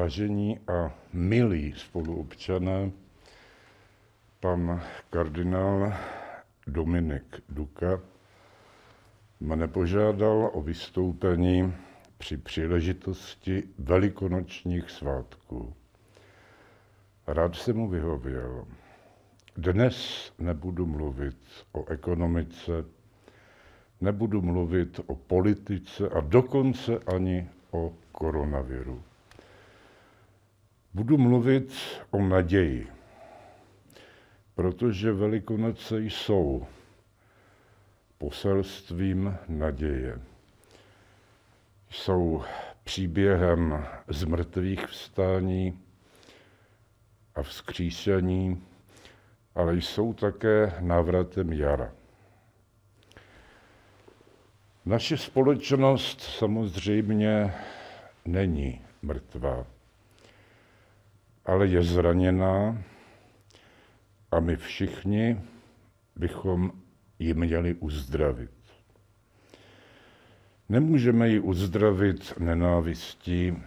vážení a milí spoluobčané, pan kardinál Dominik Duka mne požádal o vystoupení při příležitosti velikonočních svátků. Rád se mu vyhověl. Dnes nebudu mluvit o ekonomice, nebudu mluvit o politice a dokonce ani o koronaviru. Budu mluvit o naději, protože Velikonoce jsou poselstvím naděje. Jsou příběhem z mrtvých vstání a vzkříšení, ale jsou také návratem jara. Naše společnost samozřejmě není mrtvá ale je zraněná a my všichni bychom ji měli uzdravit. Nemůžeme ji uzdravit nenávistí,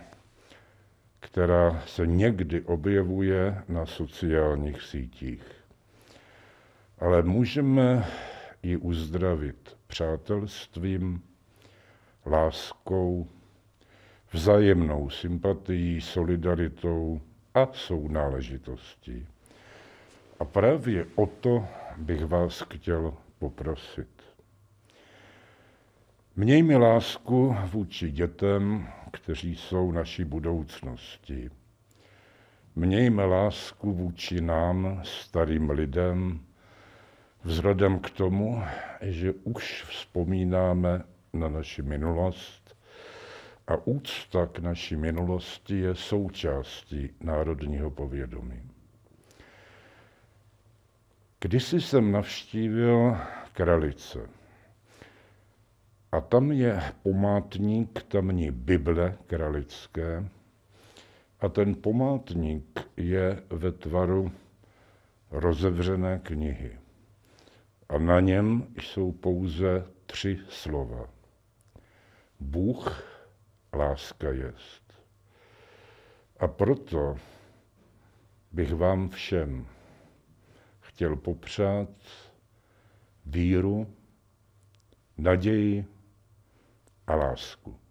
která se někdy objevuje na sociálních sítích. Ale můžeme ji uzdravit přátelstvím, láskou, vzájemnou sympatií, solidaritou, a náležitosti. A právě o to bych vás chtěl poprosit. Mějme lásku vůči dětem, kteří jsou naší budoucnosti. Mějme lásku vůči nám, starým lidem, vzhledem k tomu, že už vzpomínáme na naši minulost a úcta k naší minulosti je součástí národního povědomí. Kdysi jsem navštívil Kralice a tam je pomátník tamní Bible kralické a ten pomátník je ve tvaru rozevřené knihy a na něm jsou pouze tři slova. Bůh láska jest. A proto bych vám všem chtěl popřát víru, naději a lásku.